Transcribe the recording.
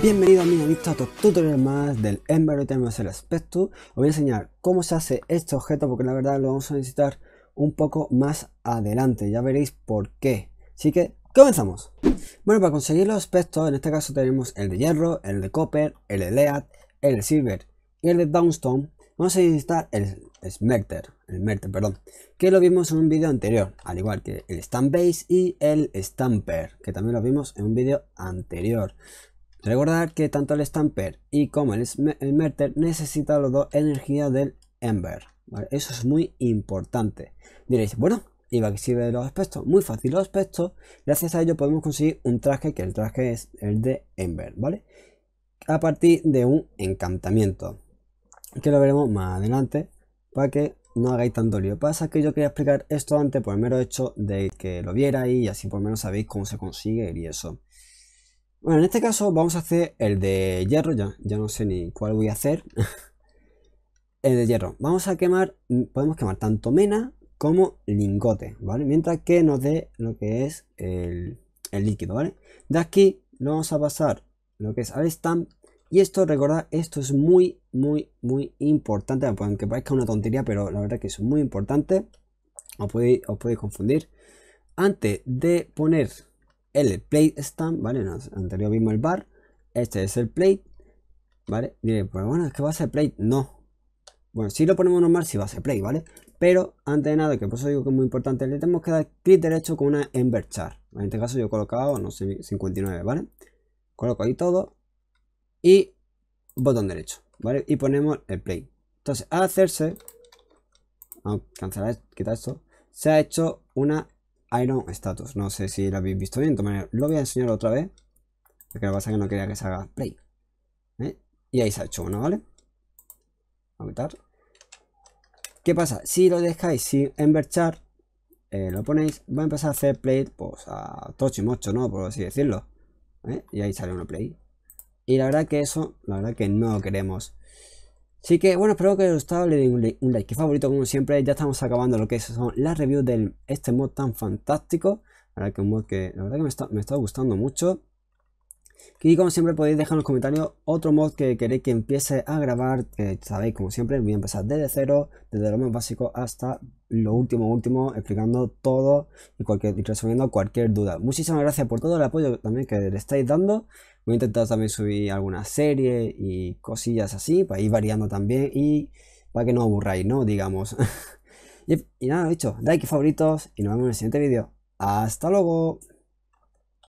Bienvenidos amigos a otro tutorial más del Ember tenemos el aspecto Os voy a enseñar cómo se hace este objeto porque la verdad lo vamos a necesitar un poco más adelante, ya veréis por qué. Así que comenzamos. Bueno, para conseguir los aspectos, en este caso tenemos el de hierro, el de copper, el de lead, el de silver y el de downstone. Vamos a necesitar el smelter, el melter, perdón, que lo vimos en un vídeo anterior, al igual que el stamp base y el stamper, que también lo vimos en un vídeo anterior. Recordar que tanto el Stamper y como el, Merter necesitan los dos energías del Ember. Eso es muy importante. Diréis, bueno, y va que sirve los aspectos. Muy fácil los aspectos. Gracias a ello podemos conseguir un traje, que el traje es el de Ember, ¿vale? A partir de un encantamiento. Que lo veremos más adelante. Para que no hagáis tanto lío. Pasa que yo quería explicar esto antes por el mero hecho de que lo vierais y así por lo menos sabéis cómo se consigue y eso. Bueno, en este caso vamos a hacer el de hierro, ya, ya no sé ni cuál voy a hacer. el de hierro. Vamos a quemar, mm, podemos quemar tanto mena como lingote, ¿vale? Mientras que nos dé lo que es el, líquido, ¿vale? De aquí lo vamos a pasar lo que es al stamp. Y esto, recordad, esto es muy, muy, muy importante. Aunque parezca una tontería, pero la verdad es que es muy importante. os podéis confundir. Antes de poner el plate stand, ¿vale? En anterior vimos el bar, este es el plate, ¿vale? Diré, pues bueno, es que va a ser plate, no. Bueno, si lo ponemos normal, si va a ser play ¿vale? Pero antes de nada, que por eso digo que es muy importante, le tenemos que dar clic derecho con una enverchar En este caso yo he colocado, no sé, 59, ¿vale? Coloco ahí todo y botón derecho, ¿vale? Y ponemos el play. Entonces, al hacerse, cancelar, quitar esto, se ha hecho una Iron Status. No sé si lo habéis visto bien. lo voy a enseñar otra vez. Porque lo que pasa es que no quería que se haga play. ¿eh? Y ahí se ha hecho uno, ¿vale? A ¿Qué pasa? Si lo dejáis sin enverchar, eh, lo ponéis, va a empezar a hacer play pues, a tocho y mocho, ¿no? Por así decirlo. ¿eh? Y ahí sale uno play. Y la verdad que eso, la verdad que no lo queremos. Así que bueno, espero que os haya gustado, le den un, like, favorito como siempre, ya estamos acabando lo que son las reviews de este mod tan fantástico, la verdad que un mod que la verdad que me está, me está gustando mucho y como siempre podéis dejar en los comentarios otro mod que queréis que empiece a grabar, sabéis como siempre voy a empezar desde cero, desde lo más básico hasta lo último último, explicando todo y, cualquier, resolviendo cualquier duda. Muchísimas gracias por todo el apoyo también que le estáis dando. Voy a intentar también subir alguna serie y cosillas así, para ir variando también y para que no os aburráis, ¿no? Digamos. y, y nada, dicho, like y favoritos y nos vemos en el siguiente vídeo. ¡Hasta luego!